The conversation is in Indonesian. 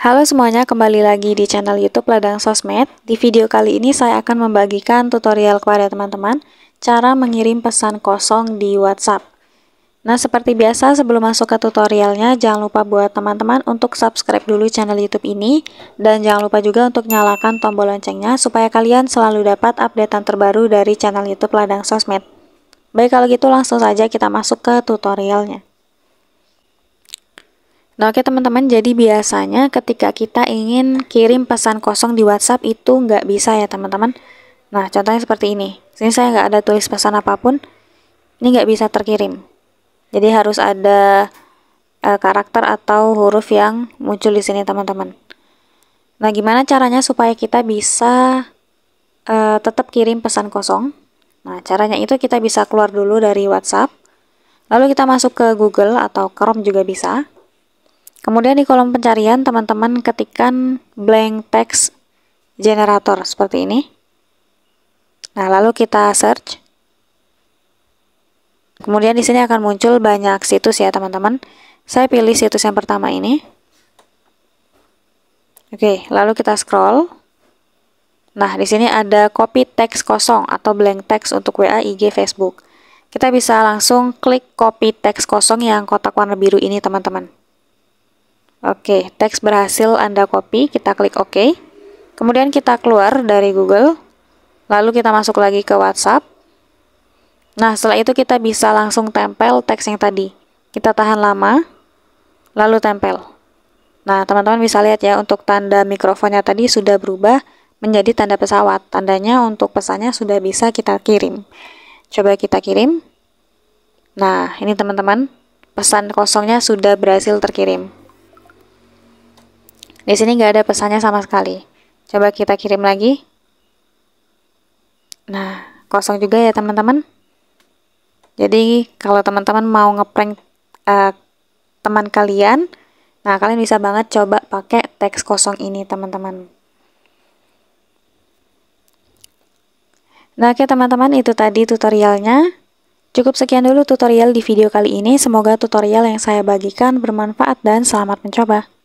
Halo semuanya, kembali lagi di channel YouTube Ladang Sosmed. Di video kali ini saya akan membagikan tutorial kepada teman-teman cara mengirim pesan kosong di WhatsApp. Nah, seperti biasa sebelum masuk ke tutorialnya, jangan lupa buat teman-teman untuk subscribe dulu channel YouTube ini dan jangan lupa juga untuk nyalakan tombol loncengnya supaya kalian selalu dapat updatean terbaru dari channel YouTube Ladang Sosmed. Baik, kalau gitu langsung saja kita masuk ke tutorialnya. Nah oke teman-teman, jadi biasanya ketika kita ingin kirim pesan kosong di WhatsApp itu nggak bisa ya teman-teman. Nah contohnya seperti ini. Sini saya nggak ada tulis pesan apapun, ini nggak bisa terkirim. Jadi harus ada uh, karakter atau huruf yang muncul di sini teman-teman. Nah gimana caranya supaya kita bisa uh, tetap kirim pesan kosong? Nah caranya itu kita bisa keluar dulu dari WhatsApp, lalu kita masuk ke Google atau Chrome juga bisa. Kemudian di kolom pencarian teman-teman ketikkan blank text generator seperti ini. Nah, lalu kita search. Kemudian di sini akan muncul banyak situs ya, teman-teman. Saya pilih situs yang pertama ini. Oke, lalu kita scroll. Nah, di sini ada copy text kosong atau blank text untuk WA, IG, Facebook. Kita bisa langsung klik copy text kosong yang kotak warna biru ini, teman-teman. Oke, teks berhasil Anda copy, kita klik OK. Kemudian kita keluar dari Google, lalu kita masuk lagi ke WhatsApp. Nah, setelah itu kita bisa langsung tempel teks yang tadi. Kita tahan lama, lalu tempel. Nah, teman-teman bisa lihat ya, untuk tanda mikrofonnya tadi sudah berubah menjadi tanda pesawat. Tandanya untuk pesannya sudah bisa kita kirim. Coba kita kirim. Nah, ini teman-teman, pesan kosongnya sudah berhasil terkirim. Di sini nggak ada pesannya sama sekali. Coba kita kirim lagi. Nah, kosong juga ya teman-teman. Jadi kalau teman-teman mau ngeprank uh, teman kalian, nah kalian bisa banget coba pakai teks kosong ini teman-teman. Nah oke teman-teman itu tadi tutorialnya. Cukup sekian dulu tutorial di video kali ini. Semoga tutorial yang saya bagikan bermanfaat dan selamat mencoba.